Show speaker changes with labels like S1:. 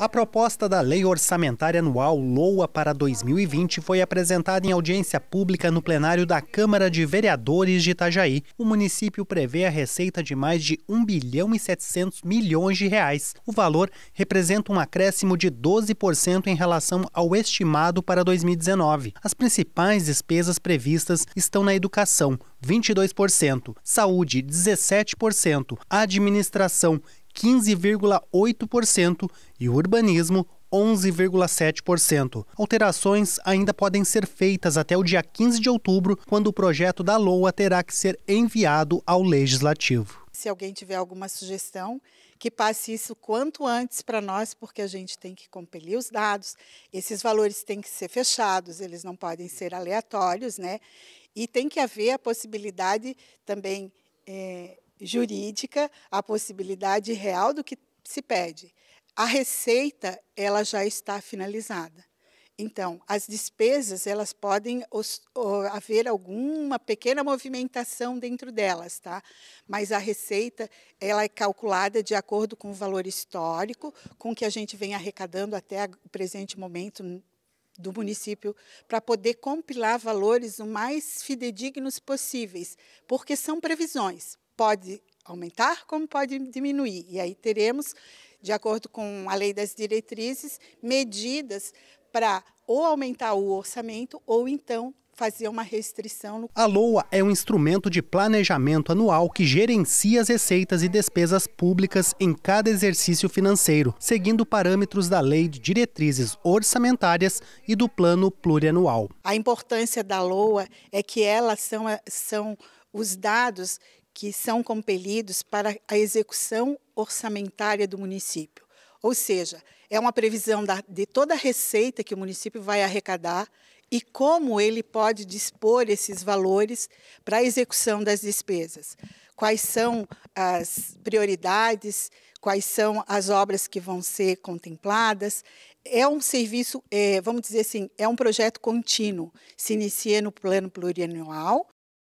S1: A proposta da Lei Orçamentária Anual LOA para 2020 foi apresentada em audiência pública no plenário da Câmara de Vereadores de Itajaí. O município prevê a receita de mais de 1 bilhão e 700 milhões de reais. O valor representa um acréscimo de 12% em relação ao estimado para 2019. As principais despesas previstas estão na educação, 22%, saúde, 17%, administração 15,8% e o urbanismo 11,7%. Alterações ainda podem ser feitas até o dia 15 de outubro, quando o projeto da LOA terá que ser enviado ao Legislativo.
S2: Se alguém tiver alguma sugestão, que passe isso quanto antes para nós, porque a gente tem que compelir os dados. Esses valores têm que ser fechados, eles não podem ser aleatórios, né? E tem que haver a possibilidade também é, jurídica a possibilidade real do que se pede. A receita ela já está finalizada. Então, as despesas elas podem os, ou, haver alguma pequena movimentação dentro delas, tá? Mas a receita ela é calculada de acordo com o valor histórico, com o que a gente vem arrecadando até o presente momento do município para poder compilar valores o mais fidedignos possíveis, porque são previsões pode aumentar como pode diminuir. E aí teremos, de acordo com a lei das diretrizes, medidas para ou aumentar o orçamento ou então fazer uma restrição. no
S1: A LOA é um instrumento de planejamento anual que gerencia as receitas e despesas públicas em cada exercício financeiro, seguindo parâmetros da Lei de Diretrizes Orçamentárias e do Plano Plurianual.
S2: A importância da LOA é que elas são, são os dados que são compelidos para a execução orçamentária do município. Ou seja, é uma previsão da, de toda a receita que o município vai arrecadar e como ele pode dispor esses valores para a execução das despesas. Quais são as prioridades, quais são as obras que vão ser contempladas. É um serviço, é, vamos dizer assim, é um projeto contínuo. Se inicia no plano plurianual,